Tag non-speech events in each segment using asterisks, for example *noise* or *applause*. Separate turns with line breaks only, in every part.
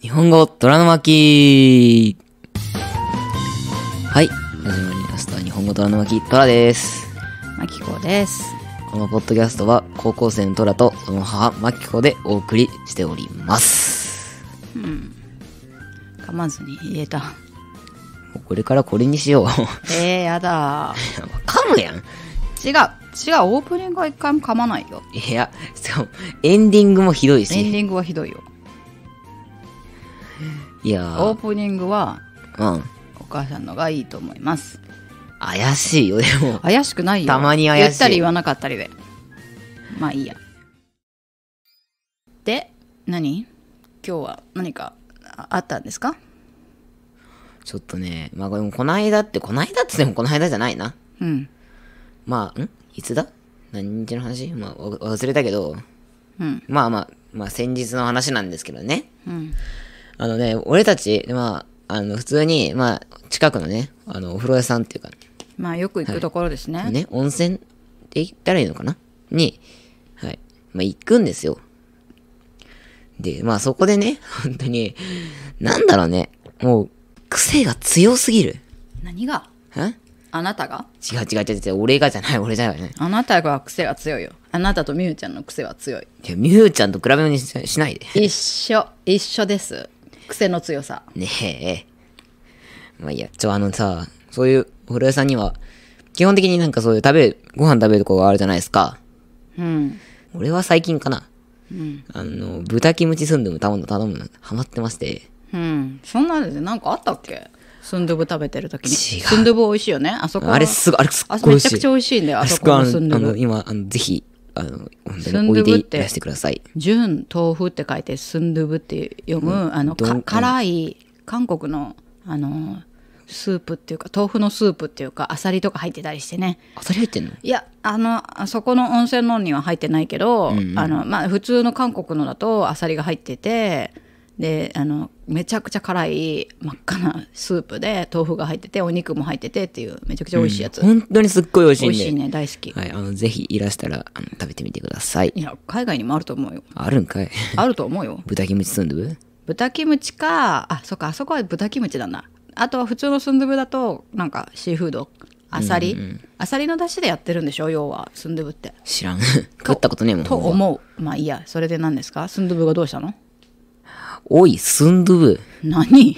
日本語虎の巻はい始まりました日本語虎の巻虎ですまきこですこのポッドキャストは高校生の虎とその母まきこでお送りしておりますうん
噛まずに言えた
これからこれにしよう
えー、やだ噛むやん違う違うオープニングは一回も噛まないよ
いやしかもエンディングもひどいしエンデ
ィングはひどいよいやオープニングは、うん、お母さんのがいいと思います
怪しいよでも怪しくないよたまに怪しい言ったり言わ
なかったりでまあいいやで何今日は何かあったんですか
ちょっとねまあこれもこの間ってこの間っつってもこの間じゃないなうんまあんいつだ何日の話、まあ、忘れたけど、うん、まあまあまあ先日の話なんですけどね、うんあのね、俺たち、まあ、あの、普通に、まあ、近くのね、あの、お風呂屋さんっていうか、
まあ、よく行くところですね。ね、
温泉って言ったらいいのかなに、はい。まあ、行くんですよ。で、まあ、そこでね、本当に、なんだろうね、もう、癖が強すぎる。何がえあなたが違う違う違う違う、俺がじゃない、俺じゃない。
あなたが癖が強いよ。あなたとみゆちゃんの癖は強い。
いや、みゆちゃんと比べ物にしないで。
一緒、一緒です。癖の強さ。
ねえ。まあいいや、ちょ、あのさ、そういう、古屋さんには、基本的になんかそういう食べご飯食べるとこがあるじゃないですか。うん。俺は最近かな。うん。あの、豚キムチスンドゥブ頼むの頼むの、ハマってまして。
うん。そんなので、なんかあったっけスンドゥブ食べてる時に。違う。スンドゥブ美味しいよね。あそこ。あれすごい、あれすっごい美味しい。めちゃくちゃ美味しいんだよ、あそこのスンドゥブ。あの、
今、あの、ぜひ、あの本当においでいらしてください。
純豆腐って書いてスンドゥブって読む、うん、あの辛い韓国のあのスープっていうか豆腐のスープっていうかあさりとか入ってたりしてねあさり入ってんのいやあのあそこの温泉のには入ってないけど、あのまあ、普通の韓国のだとあさりが入っててであのめちゃくちゃ辛い真っ赤なスープで豆腐が入っててお肉も入っててっていうめちゃくちゃ美味しいやつ、うん、本当に
すっごい美味しい、ね、美味しいね大好き、はい、あのぜひいらしたらあの食べてみてくださいいや
海外にもあると思うよあるんかいあると思うよ *laughs*
豚キムチスンドゥブ
豚キムチかあそっかあそこは豚キムチだなあとは普通のスンドゥブだとなんかシーフード
アサリ、あさり
アサリの出汁でやってるんでしょ要はスンドゥブって
知らん *laughs* 食ったことねえもんと思
うまあいいやそれで何ですかスンドゥブがどうしたの
おい、スンドゥブ。何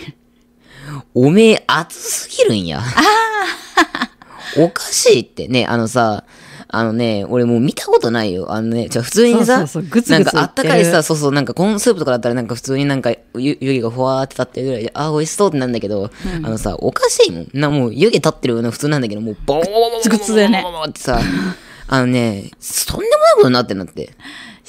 おめえ、熱すぎるんや。おかしいってね、あのさ、あのね、俺もう見たことないよ。あのね、じゃ普通にさ、なんかあったかいさ、そうそう、なんかコーンスープとかだったらなんか普通になんか湯気がふわーって立ってるぐらいで、あー美味しそうってなんだけど、うん、あのさ、おかしいもん。な、もう湯気立ってるような普通なんだけど、もうボーボーボーってさ、あのね、とんでもないことになってんだって。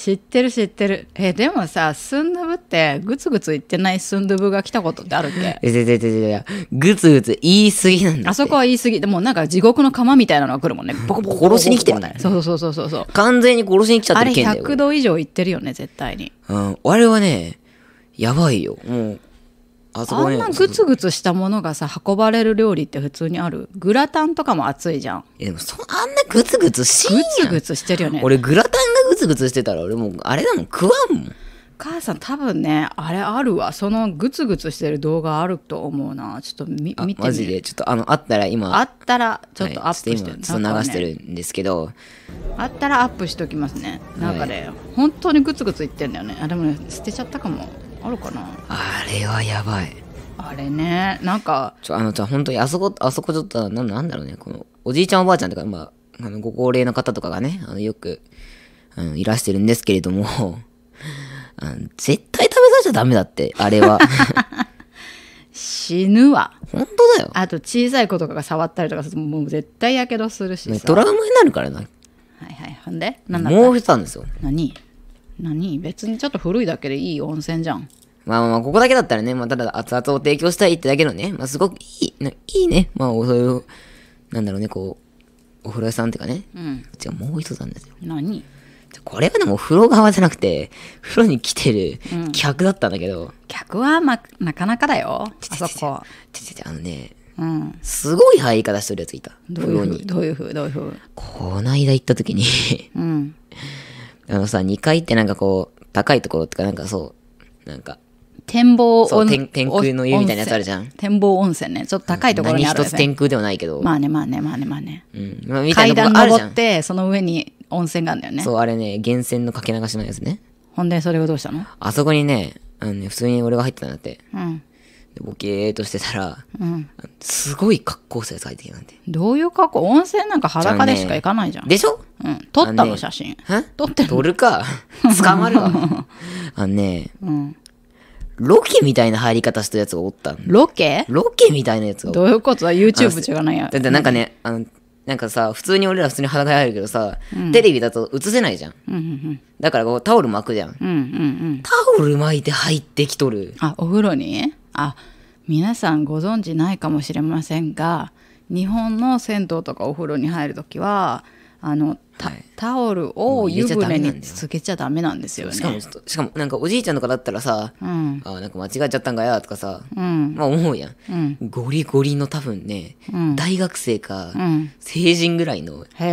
知ってる知ってるえでもさスンドゥブってグツグツ言ってないスンドゥブが来たことってあるっけ
えいやいやグツグツ言いすぎなんだあ
そこは言いすぎでもなんか地獄の釜みたいなのが来るもんねボコボコ殺しに来てるんだよそうそうそうそうそう完全に殺しに来ちゃってるあれ100度以上いってるよね絶対に
うんあれはねやばいよもうあそこ、んなグツ
グツしたものがさ運ばれる料理って普通にあるグラタンとかも熱いじゃん
えでもそあんなグツグツしんグ
ツグツしてるよね俺
グラタンがグツグツしてたら俺もうあれだもん食わんもん
母さん多分ねあれあるわそのグツグツしてる動画あると思うなちょっと見見てマジ
でちょっとあのあったら今あっ
たらちょっとアップして、はい、流してる
んですけど、ね、
あったらアップしておきますねなんかね、はい、本当にグツグツいってんだよねあでもね捨てちゃったかもあるかなあ
れはやばい
あれねなんか
ちょあのちょ本当にあそこあそこちょっとななんだろうねこのおじいちゃんおばあちゃんとか、まあ、あのご高齢の方とかがねあのよくあのいらしてるんですけれども *laughs* あの絶対食べさせちゃダメだってあれは
*laughs* 死ぬわ本当だよあと小さい子とかが触ったりとかするともう絶対やけどするしドラウマになるからなはいはいほんで何だった
したんですよ何何別にちょっと古いだけでいい温泉じゃん。まあまあここだけだったらね、まあただ熱々を提供したいってだけのね、まあすごくいい、いいね。まあそういう、なんだろうね、こう、お風呂屋さんっていうかね。うん。違う、もう一つなんですよ。何これはでもお風呂側じゃなくて、風呂に来てる客だったんだけど。うん、
客は、ま、なかなかだよ。あそこ。
ちちちあのね、うん、すごい入り方してるやついた。どういうふう
どういうふうどういうふう
こないだ行った時にうん、あのさ、2階ってなんかこう、高いところってか、なんかそう、なんか、
展望そう天天空の湯みたいなやつあるじゃん展望温泉ねちょっと高いところにある、ね、何一つ天
空ではないけどまあねまあねまあねまあね、うんまあ、み階段登っ
てその上に温泉があるんだよねそ
うあれね源泉のかけ流しのやつね
ほんでそれをどうしたの
あそこにねあのね普通に俺が入ってたんだって、うん、ボケーっとしてたら、うん、すごい格好さやつ入ってきたんで
どういう格好温泉なんか裸でしか行かないじゃん、ね、でしょ、
うん、撮ったの写真撮って撮るか
捕まるわ *laughs* あのね、うん、
ロケみたいな入り方したやつがおったロケロケみたいなやつがどういうことだ YouTube じゃないやだってなんかね、あのなんかさ普通に俺ら普通に裸で入るけどさ、うん、テレビだと映せないじゃんうんうんうん、だからこうタオル巻くじゃんうんうんうん、タオル巻いて入ってきとるあお風呂に
あ皆さんご存知ないかもしれませんが日本の銭湯とかお風呂に入る時はあの、はい、タオルを湯船につけ
ちゃダメなんですよねしかもしかもなんかおじいちゃんとかだったらさ、うん、あなんか間違えちゃったんかやとかさ、うん、まあ思うやん、うん、ゴリゴリの多分ね、うん、大学生か、成人ぐらいの
へ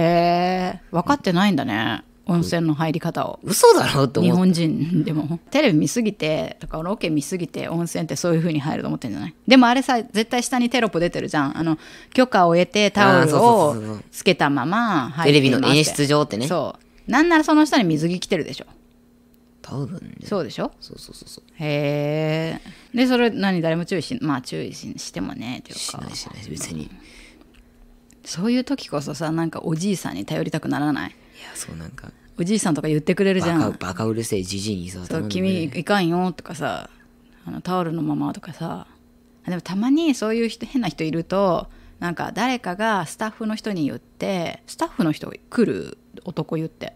え分かってないんだね、温泉の入り方を嘘だろと日本人でもテレビ見すぎてとかロケ見すぎて温泉ってそういうふうに入ると思ってんじゃないでもあれさ絶対下にテロップ出てるじゃんあの許可を得てタオルをつけたまま入テレビの演出上ってねそうなんならその下に水着着てるでしょタオルねそうでしょそうそうそうそうへえでそれ何誰も注意しまあ注意してもねというかしないしない別に、そういう時こそさなんかおじいさんに頼りたくならないい
やそうなんか
おじいさんとか言ってくれるじゃん
バカうるせえじじいにそうそう君
いかんよとかさあのタオルのままとかさでもたまにそういう人変な人いるとなんか誰かがスタッフの人に言ってスタッフの人来る男言って、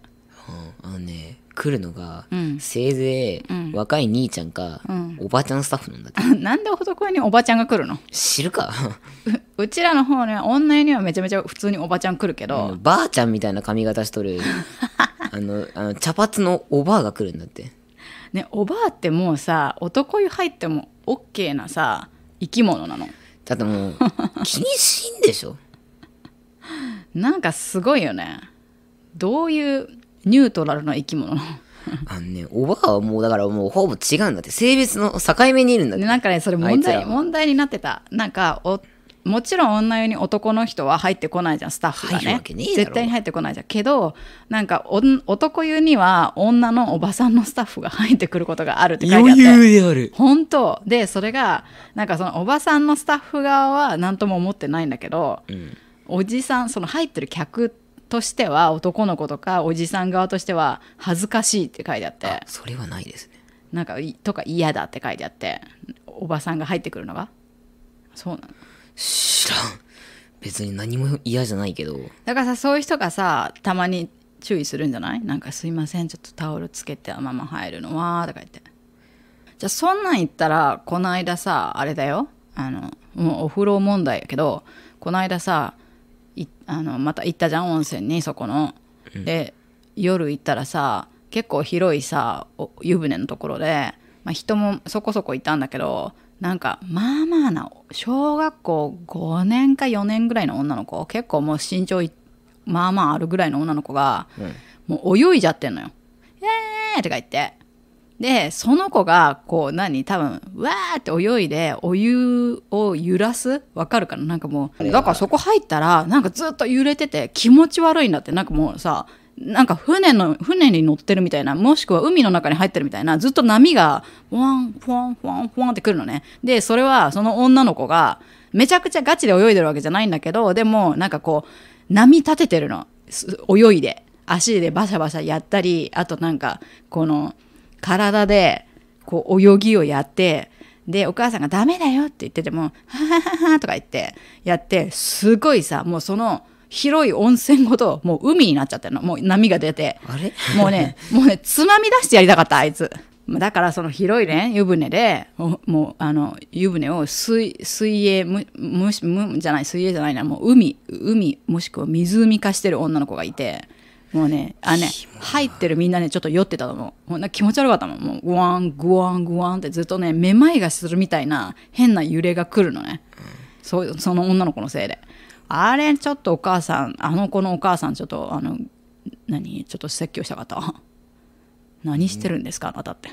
うん、あのね来るのが、うん、せいぜい、若い兄ちゃんか、おばちゃんスタッフなんだって *laughs* なんで男におばちゃんが来るの知るか
*laughs* うちらの方ね女にはめちゃめちゃ普通におばちゃん来るけど、
ばあちゃんみたいな髪型しとる *laughs* あのあの茶髪のおばあが来るんだって
ねおばあってもうさ男湯入っても OK なさ生き物なの
だってもう *laughs* 気にしんでしょなん
かすごいよねどういうニュートラルな生き物の。
*laughs* あのねおばあはもうだからもうほぼ違うんだって性別の境目にいるんだってなんかねそれ問題問
題になってたなんかおもちろん女湯に男の人は入ってこないじゃんスタッフがね絶対に入ってこないじゃんけどなんか男湯には女のおばさんのスタッフが入ってくることがあるって書いてあって余裕である本当でそれがなんかそのおばさんのスタッフ側は何とも思ってないんだけど、うん、おじさんその入ってる客としては男の子とかおじさん側としては恥ずかしいって書いてあってそ
れはないですね
なんかとか嫌だって書いてあっておばさんが入ってくるのがそうなの知
らん別に何も嫌じゃないけど
だからさそういう人がさたまに注意するんじゃないなんか「すいませんちょっとタオルつけてあまま入るのは」とか言ってじゃあそんなん言ったらこの間さあれだよあのもうお風呂問題やけどこの間さあのまた行ったじゃん温泉にそこの。うん、で夜行ったらさ結構広いさ湯船のところで、まあ、人もそこそこいたんだけどなんかまあまあな小学校5年か4年ぐらいの女の子結構もう身長まあまああるぐらいの女の子が、うん、もう泳いじゃってんのよ。えーとか言ってでその子がこう何多分わーって泳いでお湯を揺らすわかるかななんかもうだからそこ入ったらなんかずっと揺れてて気持ち悪いんだってなんかもうさなんか船の、船に乗ってるみたいな、もしくは海の中に入ってるみたいな、ずっと波が、ふわん、ふわん、ふわん、ふわんってくるのね。で、それはその女の子が、めちゃくちゃガチで泳いでるわけじゃないんだけど、でも、なんかこう、波立ててるの。泳いで。足でバシャバシャやったり、あとなんか、この、体で、こう、泳ぎをやって、で、お母さんがダメだよって言ってても、ははははとか言って、やって、すごいさ、もうその、広い温泉ごともう海になっちゃってるのもう波が出てもうね *laughs* もうねつまみ出してやりたかったあいつだからその広いね湯船でもうあの湯船を水水泳むむむじゃない水泳じゃないなもう海海もしくは湖化してる女の子がいてもうねあね入ってるみんなねちょっと酔ってたと思うもうな気持ち悪かったもんもうグワングワングワンってずっとねめまいがするみたいな変な揺れが来るのね、うん、そその女の子のせいで。あれちょっとお母さんあの子のお母さんちょっとあの何ちょっと説教した方 *laughs* 何してるんですかあなたって。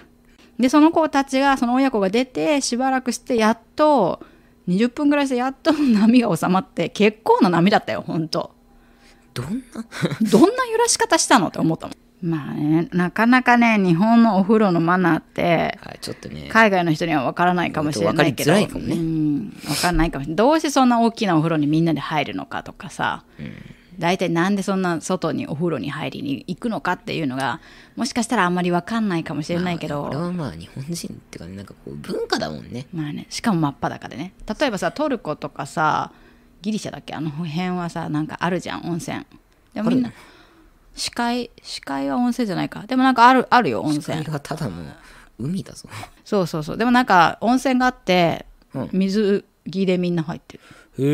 でその子たちがその親子が出てしばらくしてやっと20分ぐらいしてやっと波が収まって結構な波だったよほんとどんな *laughs* どんな揺らし方したのって思ったもんまあね、なかなかね日本のお風呂のマナーって、はい、ちょっとね海外の人には分からないかもしれないけど分かね、うん、分からないかもしれないどうしてそんな大きなお風呂にみんなで入るのかとかさ、大体なんでそんな外にお風呂に入りに行くのかっていうのがもしかしたらあんまり分かんないかもしれないけど、まあ、これはまあ日本人っていうか、ね、なんかこう文化だもんねまあねしかも真っ裸でね例えばさトルコとかさギリシャだっけあの辺はさなんかあるじゃん温泉でもみんな視界視界は温泉じゃないかでもなんかあるあるよ温視界泉がただの海だぞ。そうそうそうでもなんか温泉があって水着でみんな入って
る、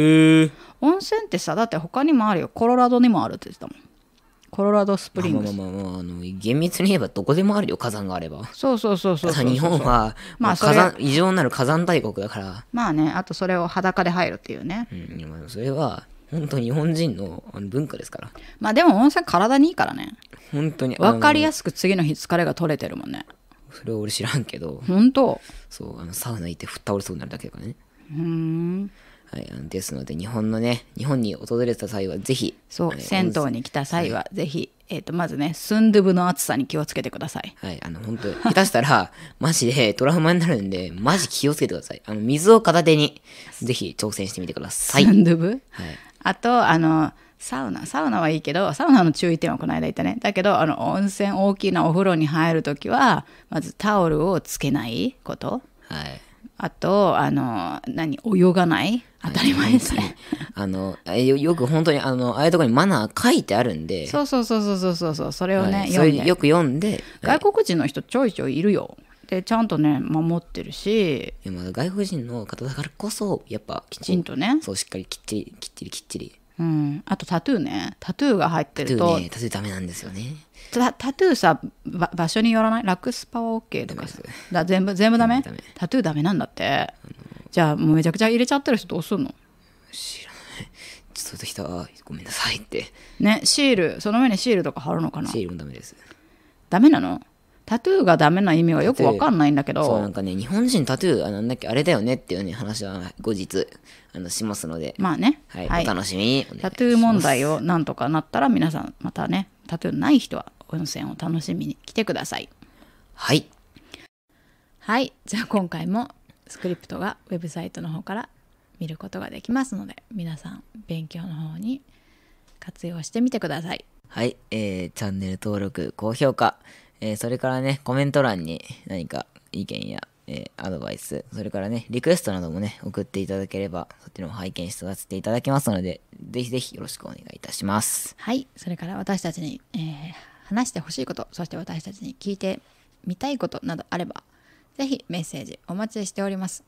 へえ。
温泉ってさだって他にもあるよコロラドにもあるって言ってたもんコロラドスプリングス、
まあまあまあ、あの、厳密に言えばどこでもあるよ、火山があれば。
そうそうそうそうたそう日本は、まあ火山、
異常なる火山大国だから、
まあねあとそれを裸で入るっていうね
うん、それは、本当日本人の文化ですから
まあでも温泉体にいいからね
本当に分かりや
すく次の日疲れが取れてるもんね
それは俺知らんけど本当そうあのサウナ行ってふっ倒れそうになるだけだからね
ふん
はい、ですので日本のね日本に訪れた際はぜひそう、銭湯に来た
際はぜひ、えーと、とまずねスンドゥブの暑さに気をつけてく
ださいはいあの本当下手したら *laughs* マジでトラウマになるんでマジ気をつけてくださいあの水を片手にぜひ挑戦してみてくださいスンドゥブはいあと、あの、
サウナ、サウナはいいけど、サウナの注意点はこの間言ったね。だけど、あの、温泉、大きなお風呂に入るときは、まずタオルをつけないこと。はい。あと、
あの、
何、泳が
ない当たり前ですね。あの、よく本当に、あの、ああいうところにマナー書いてあるんで。そ
うそうそうそうそうそう、それをね、はい、よ
く読んで。
外国人の人ちょいちょいいるよ。でちゃんとね守ってるしでも外国人
の方だからこそやっぱきちんとねそうしっかりきっちりきっちりきっちり
うん、あとタトゥーねタトゥーが入ってるとタトゥー、ね,、タトゥーダ
メなんですよね
タトゥーさ場所によらないラックスパワー OK とかさだ全部全部ダメタトゥーダメなんだって、じゃあもうめちゃくちゃ入れちゃってる人どうすんの知
らないちょっと人はご
めんなさいってねシールその上にシールとか貼るのかなシールもダメですダメなの
タトゥーがダ
メな意味はよくわかんないんだけどそうなんか
ね日本人タトゥーはなんだっけあれだよねっていうね話は後日あのしますのでまあね、はい、はい、お楽しみにタトゥー問題をなんとかなったら皆さん
またねタトゥーない人は温泉を楽しみに来てくださいはいはいじゃあ今回もスクリプトがウェブサイトの方から見ることができますので皆さん勉強の方に活用してみてください
はい、えー、チャンネル登録高評価えー、それからね、コメント欄に何か意見や、えー、アドバイス、それからね、リクエストなどもね、送っていただければ、そっちのも拝見しさせていただきますので、ぜひぜひよろしくお願いいたします。
はい、それから私たちに、えー、話してほしいこと、そして私たちに聞いてみたいことなどあれば、ぜひメッセージお待ちしております。